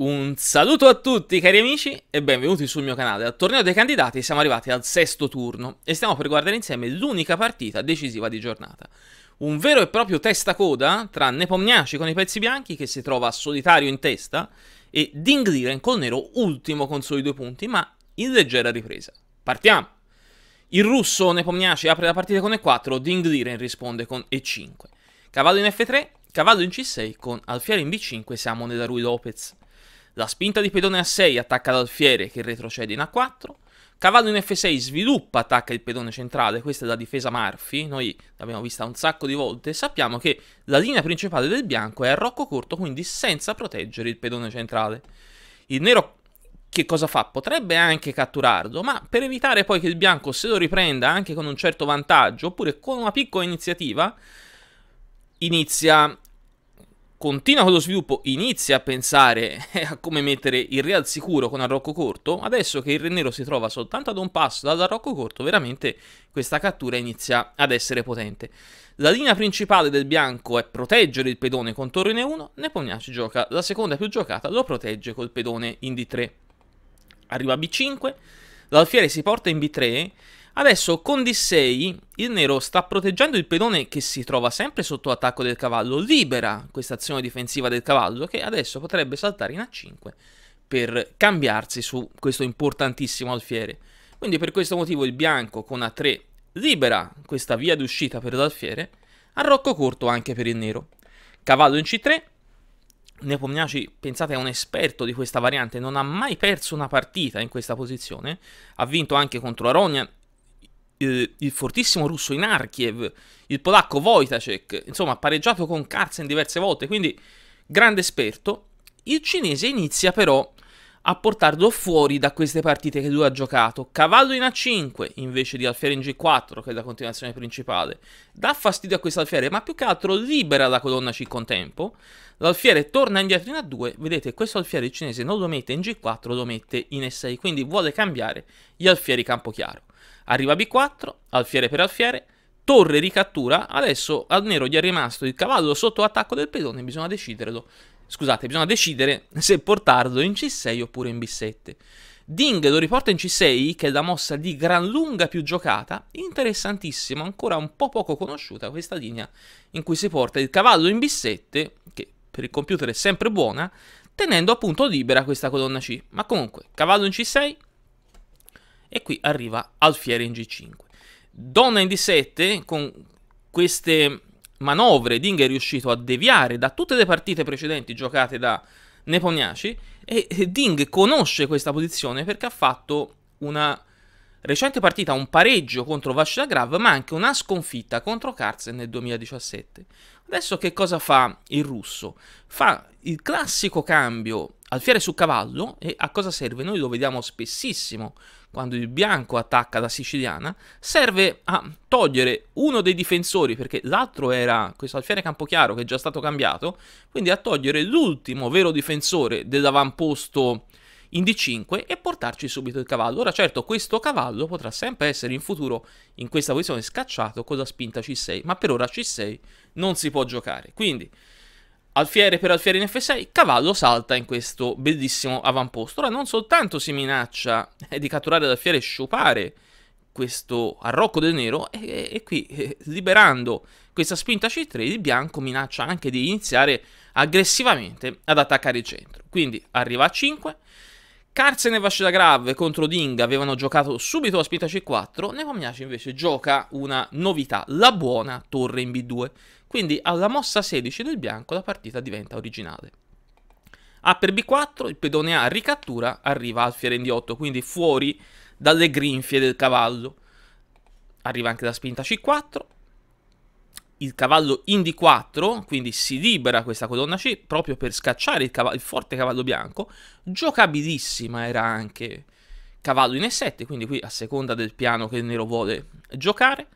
Un saluto a tutti cari amici e benvenuti sul mio canale. Al torneo dei candidati siamo arrivati al sesto turno e stiamo per guardare insieme l'unica partita decisiva di giornata. Un vero e proprio testa-coda tra Nepomniaci con i pezzi bianchi che si trova solitario in testa e Dingliren col nero ultimo con soli due punti ma in leggera ripresa. Partiamo! Il russo Nepomniaci apre la partita con E4, Dingliren risponde con E5. Cavallo in F3, cavallo in C6 con alfiere in B5 siamo nella Rui Lopez. La spinta di pedone a 6 attacca l'alfiere che retrocede in A4. Cavallo in F6 sviluppa, attacca il pedone centrale, questa è la difesa Murphy, noi l'abbiamo vista un sacco di volte, sappiamo che la linea principale del bianco è a rocco corto, quindi senza proteggere il pedone centrale. Il nero che cosa fa? Potrebbe anche catturarlo, ma per evitare poi che il bianco se lo riprenda anche con un certo vantaggio, oppure con una piccola iniziativa, inizia continua con lo sviluppo, inizia a pensare eh, a come mettere il re al sicuro con Arrocco Corto, adesso che il re nero si trova soltanto ad un passo dall'Arrocco Corto, veramente questa cattura inizia ad essere potente. La linea principale del bianco è proteggere il pedone con torre N1, Nepomniaci gioca la seconda più giocata, lo protegge col pedone in D3. Arriva B5, l'alfiere si porta in B3 Adesso con D6 il nero sta proteggendo il pedone che si trova sempre sotto attacco del cavallo, libera questa azione difensiva del cavallo che adesso potrebbe saltare in A5 per cambiarsi su questo importantissimo alfiere. Quindi per questo motivo il bianco con A3 libera questa via d'uscita per l'alfiere, arrocco corto anche per il nero. Cavallo in C3, Nepomniaci, pensate, è un esperto di questa variante, non ha mai perso una partita in questa posizione, ha vinto anche contro Aronian eh, il fortissimo russo in Arkiev, il polacco Wojtacek, insomma, ha pareggiato con Karzen diverse volte, quindi grande esperto. Il cinese inizia però a portarlo fuori da queste partite che lui ha giocato. Cavallo in A5 invece di alfiere in G4, che è la continuazione principale. Dà fastidio a questo alfiere, ma più che altro libera la colonna C con tempo. L'alfiere torna indietro in A2, vedete questo alfiere cinese non lo mette in G4, lo mette in E6, quindi vuole cambiare gli alfieri campo chiaro. Arriva B4, alfiere per alfiere, torre ricattura, adesso al nero gli è rimasto il cavallo sotto attacco del pedone, bisogna deciderlo. Scusate, bisogna decidere se portarlo in C6 oppure in B7. Ding lo riporta in C6, che è la mossa di gran lunga più giocata, interessantissima, ancora un po' poco conosciuta questa linea, in cui si porta il cavallo in B7, che per il computer è sempre buona, tenendo appunto libera questa colonna C. Ma comunque, cavallo in C6, e qui arriva alfiere in g5. Donna in d7 con queste manovre Ding è riuscito a deviare da tutte le partite precedenti giocate da Neponiaci e Ding conosce questa posizione perché ha fatto una Recente partita un pareggio contro Vashnagrav, ma anche una sconfitta contro Karzen nel 2017. Adesso che cosa fa il russo? Fa il classico cambio alfiere su cavallo e a cosa serve? Noi lo vediamo spessissimo quando il bianco attacca la siciliana, serve a togliere uno dei difensori perché l'altro era questo alfiere Campochiaro che è già stato cambiato, quindi a togliere l'ultimo vero difensore dell'avamposto in D5 e portarci subito il cavallo. Ora certo questo cavallo potrà sempre essere in futuro in questa posizione scacciato con la spinta C6, ma per ora C6 non si può giocare. Quindi alfiere per alfiere in F6, cavallo salta in questo bellissimo avamposto. Ora non soltanto si minaccia eh, di catturare l'alfiere e sciupare questo arrocco del nero e, e qui eh, liberando questa spinta C3 il bianco minaccia anche di iniziare aggressivamente ad attaccare il centro. Quindi arriva a 5, Karsenevac da Grave contro Ding avevano giocato subito la spinta C4, Nepomniaci invece gioca una novità, la buona torre in B2. Quindi alla mossa 16 del bianco la partita diventa originale. A per B4, il pedone A ricattura, arriva alfiere in D8, quindi fuori dalle grinfie del cavallo. Arriva anche la spinta C4, il cavallo in D4, quindi si libera questa colonna C proprio per scacciare il, cavallo, il forte cavallo bianco, giocabilissima era anche cavallo in E7, quindi qui a seconda del piano che il nero vuole giocare.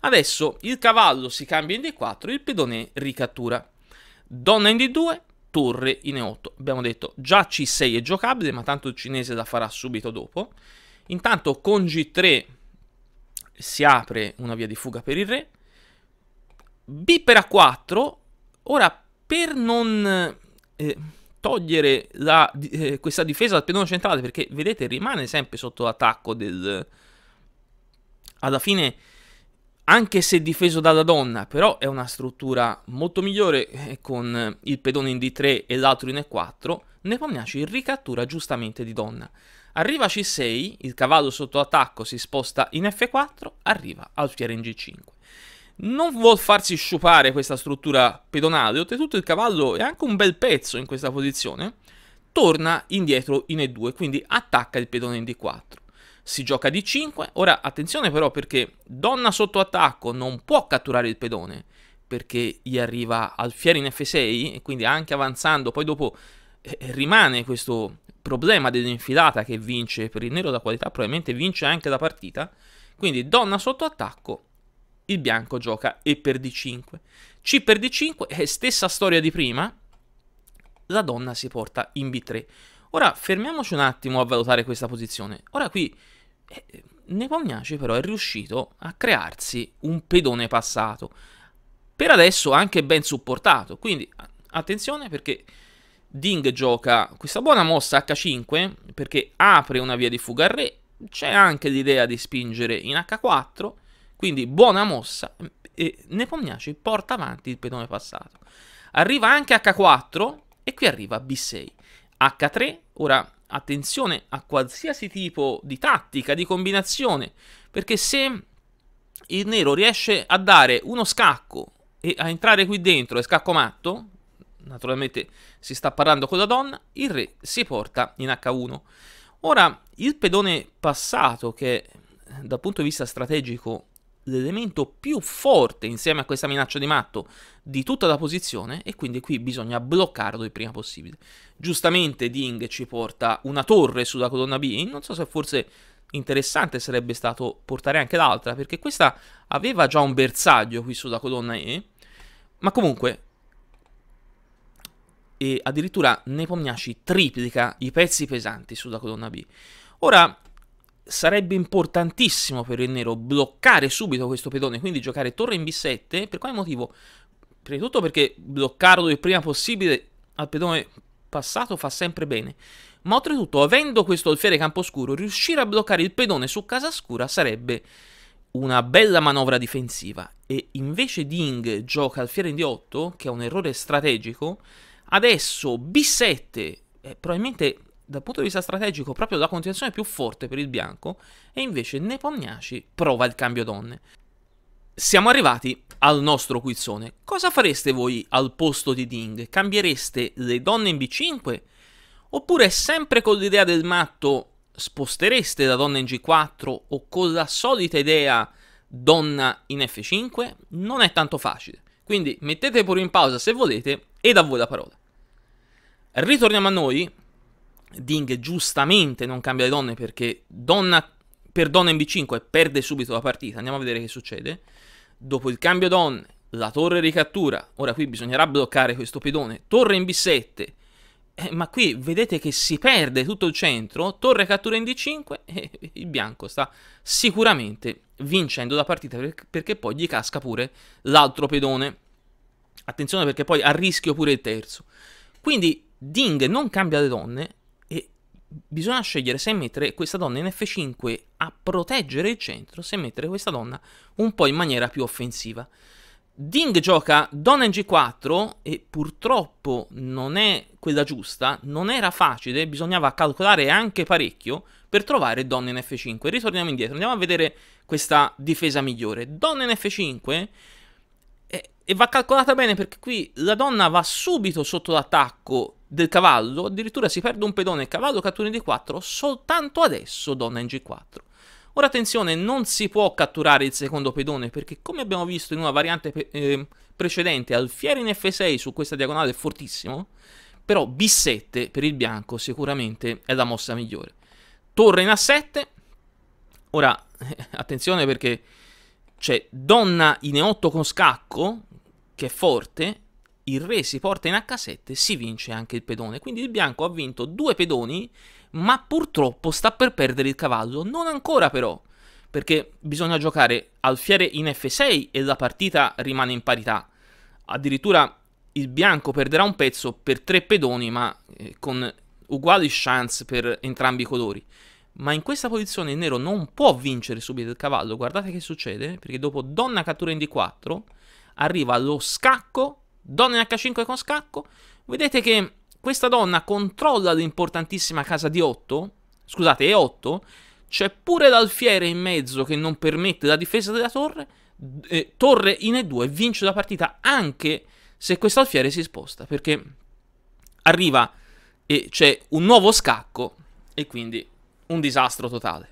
Adesso il cavallo si cambia in D4, il pedone ricattura. Donna in D2, torre in E8. Abbiamo detto già C6 è giocabile, ma tanto il cinese la farà subito dopo. Intanto con G3 si apre una via di fuga per il re B per A4, ora per non eh, togliere la, eh, questa difesa dal pedone centrale, perché vedete rimane sempre sotto l'attacco del... Alla fine, anche se difeso dalla donna, però è una struttura molto migliore eh, con il pedone in D3 e l'altro in E4, Nepomniaci ricattura giustamente di donna. Arriva C6, il cavallo sotto attacco si sposta in F4, arriva al alfiere in G5 non vuol farsi sciupare questa struttura pedonale, oltretutto il cavallo è anche un bel pezzo in questa posizione, torna indietro in E2, quindi attacca il pedone in D4. Si gioca D5, ora attenzione però perché donna sotto attacco non può catturare il pedone, perché gli arriva alfiere in F6 e quindi anche avanzando, poi dopo eh, eh, rimane questo problema dell'infilata che vince per il nero da qualità, probabilmente vince anche la partita, quindi donna sotto attacco il bianco gioca E per D5. C per D5 è stessa storia di prima, la donna si porta in B3. Ora fermiamoci un attimo a valutare questa posizione. Ora qui eh, Nepomniaci però è riuscito a crearsi un pedone passato, per adesso anche ben supportato, quindi attenzione perché Ding gioca questa buona mossa H5 perché apre una via di fuga al re, c'è anche l'idea di spingere in H4, quindi buona mossa. E Nepomniaci porta avanti il pedone passato. Arriva anche H4 e qui arriva B6. H3, ora attenzione a qualsiasi tipo di tattica, di combinazione, perché se il nero riesce a dare uno scacco e a entrare qui dentro e scacco matto, naturalmente si sta parlando con la donna, il re si porta in H1. Ora, il pedone passato, che dal punto di vista strategico l'elemento più forte insieme a questa minaccia di matto di tutta la posizione e quindi qui bisogna bloccarlo il prima possibile. Giustamente Ding ci porta una torre sulla colonna B, non so se forse interessante sarebbe stato portare anche l'altra perché questa aveva già un bersaglio qui sulla colonna E, ma comunque e addirittura Nepomniaci triplica i pezzi pesanti sulla colonna B. Ora sarebbe importantissimo per il nero bloccare subito questo pedone, quindi giocare torre in b7, per quale motivo? Prima di tutto perché bloccarlo il prima possibile al pedone passato fa sempre bene, ma oltretutto avendo questo alfiere campo scuro, riuscire a bloccare il pedone su casa scura sarebbe una bella manovra difensiva e invece Ding gioca alfiere in d8, che è un errore strategico, adesso b7, eh, probabilmente dal punto di vista strategico proprio la continuazione più forte per il bianco e invece Nepomniaci prova il cambio donne. Siamo arrivati al nostro quizzone. Cosa fareste voi al posto di Ding? Cambiereste le donne in B5? Oppure sempre con l'idea del matto spostereste la donna in G4 o con la solita idea donna in F5? Non è tanto facile. Quindi mettete pure in pausa se volete e da voi la parola. Ritorniamo a noi Ding giustamente non cambia le donne perché donna, per donna in B5 perde subito la partita. Andiamo a vedere che succede. Dopo il cambio donne, la torre ricattura. Ora qui bisognerà bloccare questo pedone. Torre in B7. Eh, ma qui vedete che si perde tutto il centro. Torre cattura in D5 e il bianco sta sicuramente vincendo la partita perché poi gli casca pure l'altro pedone. Attenzione perché poi a rischio pure il terzo. Quindi Ding non cambia le donne bisogna scegliere se mettere questa donna in F5 a proteggere il centro, se mettere questa donna un po' in maniera più offensiva. Ding gioca donna in G4 e purtroppo non è quella giusta, non era facile, bisognava calcolare anche parecchio per trovare donna in F5. Ritorniamo indietro, andiamo a vedere questa difesa migliore. Donna in F5 eh, e, va calcolata bene perché qui la donna va subito sotto l'attacco del cavallo, addirittura si perde un pedone, cavallo cattura in D4, soltanto adesso donna in G4. Ora attenzione, non si può catturare il secondo pedone perché come abbiamo visto in una variante pe- eh, precedente, alfiere in F6 su questa diagonale è fortissimo, però B7 per il bianco sicuramente è la mossa migliore. Torre in A7, ora eh, attenzione perché c'è donna in E8 con scacco, che è forte, il re si porta in H7 si vince anche il pedone. Quindi il bianco ha vinto due pedoni, ma purtroppo sta per perdere il cavallo. Non ancora però, perché bisogna giocare alfiere in F6 e la partita rimane in parità. Addirittura il bianco perderà un pezzo per tre pedoni, ma eh, con uguali chance per entrambi i colori. Ma in questa posizione il nero non può vincere subito il cavallo. Guardate che succede, perché dopo donna cattura in D4 arriva lo scacco Donna in H5 con scacco. Vedete che questa donna controlla l'importantissima casa di 8. Scusate, E8. C'è pure l'alfiere in mezzo che non permette la difesa della torre. Eh, torre in E2 vince la partita anche se questo alfiere si sposta. Perché arriva e c'è un nuovo scacco e quindi un disastro totale.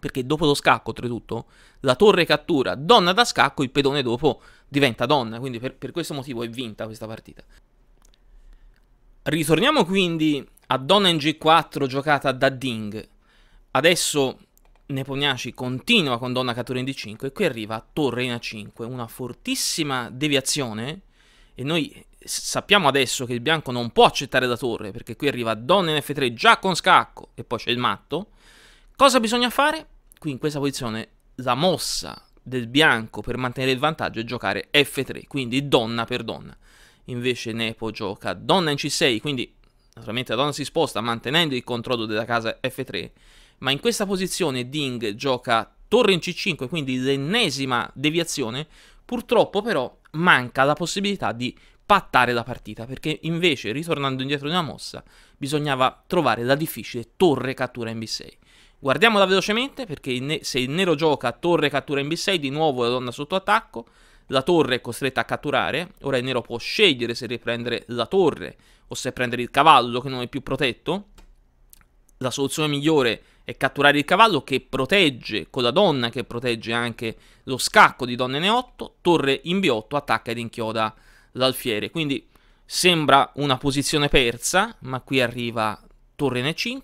Perché dopo lo scacco, oltretutto, la torre cattura donna da scacco, il pedone dopo diventa donna. Quindi per, per questo motivo è vinta questa partita. Ritorniamo quindi a donna in G4 giocata da Ding. Adesso Nepognaci continua con donna cattura in D5 e qui arriva torre in A5, una fortissima deviazione e noi sappiamo adesso che il bianco non può accettare da torre perché qui arriva donna in F3 già con scacco e poi c'è il matto. Cosa bisogna fare? qui in questa posizione la mossa del bianco per mantenere il vantaggio è giocare F3, quindi donna per donna. Invece Nepo gioca donna in C6, quindi naturalmente la donna si sposta mantenendo il controllo della casa F3, ma in questa posizione Ding gioca torre in C5, quindi l'ennesima deviazione, purtroppo però manca la possibilità di pattare la partita, perché invece ritornando indietro in una mossa bisognava trovare la difficile torre cattura in B6. Guardiamola velocemente perché se il nero gioca torre cattura in B6, di nuovo la donna sotto attacco, la torre è costretta a catturare, ora il nero può scegliere se riprendere la torre o se prendere il cavallo che non è più protetto. La soluzione migliore è catturare il cavallo che protegge con la donna che protegge anche lo scacco di donna N8, torre in B8 attacca ed inchioda l'alfiere. Quindi sembra una posizione persa, ma qui arriva torre N5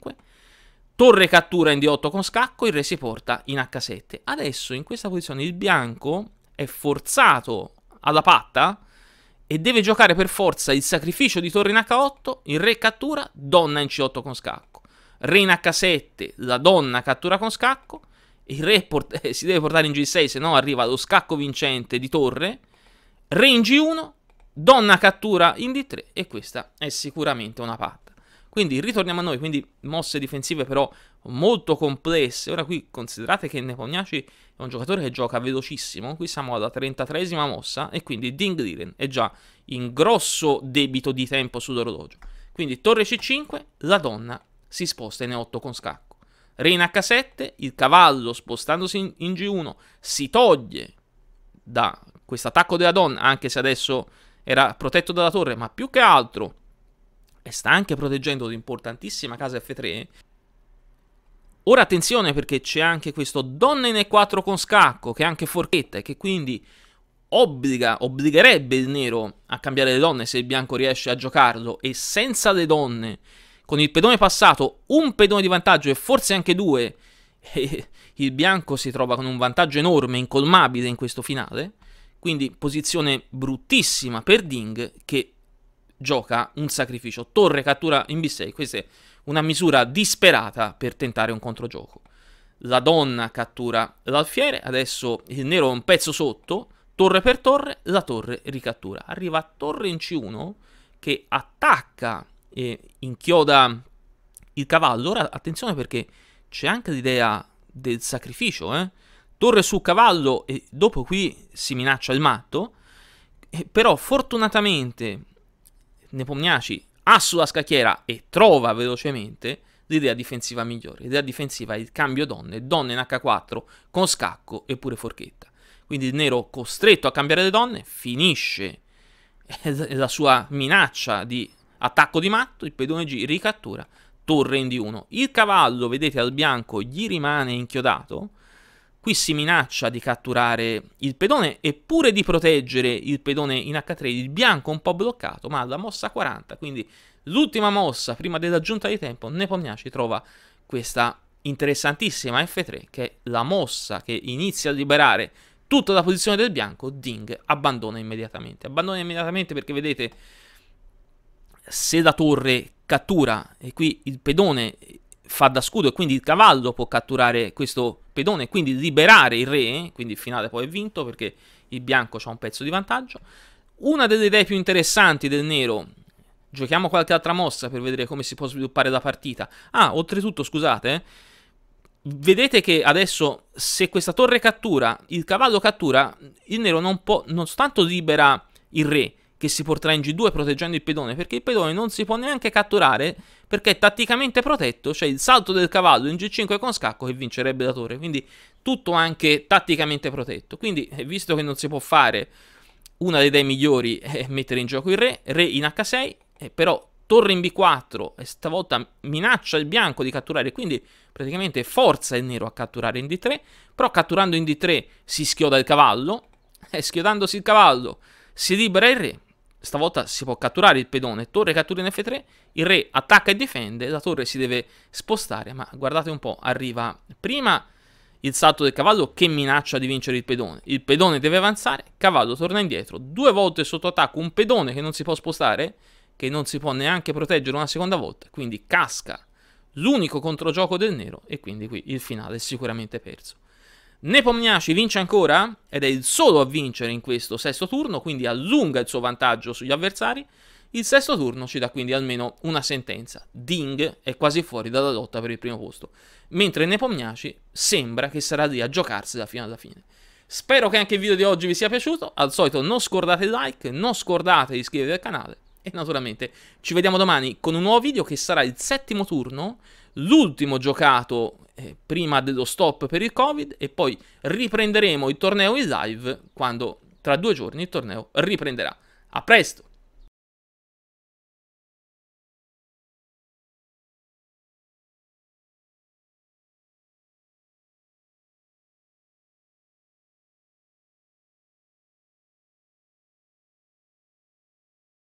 Torre cattura in D8 con scacco, il re si porta in H7. Adesso in questa posizione il bianco è forzato alla patta e deve giocare per forza il sacrificio di torre in H8, il re cattura, donna in C8 con scacco. Re in H7, la donna cattura con scacco, il re si deve portare in G6, se no arriva lo scacco vincente di torre. Re in G1, donna cattura in D3 e questa è sicuramente una patta. Quindi ritorniamo a noi, quindi mosse difensive però molto complesse. Ora qui considerate che Nepognaci è un giocatore che gioca velocissimo, qui siamo alla 33esima mossa e quindi Dingliren è già in grosso debito di tempo sull'orologio. Quindi torre C5, la donna si sposta in E8 con scacco. Re in H7, il cavallo spostandosi in G1 si toglie da questo attacco della donna, anche se adesso era protetto dalla torre, ma più che altro e sta anche proteggendo l'importantissima casa F3. Ora attenzione perché c'è anche questo donne in E4 con scacco, che è anche forchetta e che quindi obbliga, obbligherebbe il nero a cambiare le donne se il bianco riesce a giocarlo e senza le donne, con il pedone passato, un pedone di vantaggio e forse anche due, eh, il bianco si trova con un vantaggio enorme, incolmabile in questo finale. Quindi posizione bruttissima per Ding che gioca un sacrificio. Torre, cattura in B6. Questa è una misura disperata per tentare un controgioco. La donna cattura l'alfiere, adesso il nero è un pezzo sotto, torre per torre, la torre ricattura. Arriva a torre in C1 che attacca e inchioda il cavallo. Ora attenzione perché c'è anche l'idea del sacrificio, eh? Torre su cavallo e dopo qui si minaccia il matto, eh, però fortunatamente Nepomniaci ha sulla scacchiera e trova velocemente l'idea difensiva migliore. L'idea difensiva è il cambio donne, donne in H4 con scacco e pure forchetta. Quindi il nero costretto a cambiare le donne finisce la sua minaccia di attacco di matto, il pedone G ricattura, torre in D1. Il cavallo, vedete al bianco, gli rimane inchiodato, Qui si minaccia di catturare il pedone eppure di proteggere il pedone in H3, il bianco un po' bloccato, ma la mossa 40, quindi l'ultima mossa prima dell'aggiunta di tempo, Nepomniaci trova questa interessantissima F3 che è la mossa che inizia a liberare tutta la posizione del bianco, Ding abbandona immediatamente. Abbandona immediatamente perché vedete se la torre cattura e qui il pedone fa da scudo e quindi il cavallo può catturare questo pedone, quindi liberare il re, quindi il finale poi è vinto perché il bianco ha un pezzo di vantaggio. Una delle idee più interessanti del nero, giochiamo qualche altra mossa per vedere come si può sviluppare la partita. Ah, oltretutto, scusate, eh, vedete che adesso se questa torre cattura, il cavallo cattura, il nero non può, non soltanto libera il re, che si porterà in G2 proteggendo il pedone, perché il pedone non si può neanche catturare perché è tatticamente protetto, cioè il salto del cavallo in G5 con scacco che vincerebbe la torre, quindi tutto anche tatticamente protetto. Quindi eh, visto che non si può fare una delle idee migliori eh, è mettere in gioco il re, re in H6, eh, però torre in B4 e stavolta minaccia il bianco di catturare, quindi praticamente forza il nero a catturare in D3, però catturando in D3 si schioda il cavallo, e eh, schiodandosi il cavallo si libera il re, stavolta si può catturare il pedone, torre cattura in F3, il re attacca e difende, la torre si deve spostare, ma guardate un po', arriva prima il salto del cavallo che minaccia di vincere il pedone, il pedone deve avanzare, cavallo torna indietro, due volte sotto attacco un pedone che non si può spostare, che non si può neanche proteggere una seconda volta, quindi casca l'unico controgioco del nero e quindi qui il finale è sicuramente perso. Nepomniaci vince ancora ed è il solo a vincere in questo sesto turno, quindi allunga il suo vantaggio sugli avversari. Il sesto turno ci dà quindi almeno una sentenza. Ding è quasi fuori dalla lotta per il primo posto, mentre Nepomniaci sembra che sarà lì a giocarsela fino alla fine. Spero che anche il video di oggi vi sia piaciuto, al solito non scordate il like, non scordate di iscrivervi al canale e naturalmente ci vediamo domani con un nuovo video che sarà il settimo turno, l'ultimo giocato eh, prima dello stop per il Covid e poi riprenderemo il torneo in live quando tra due giorni il torneo riprenderà. A presto!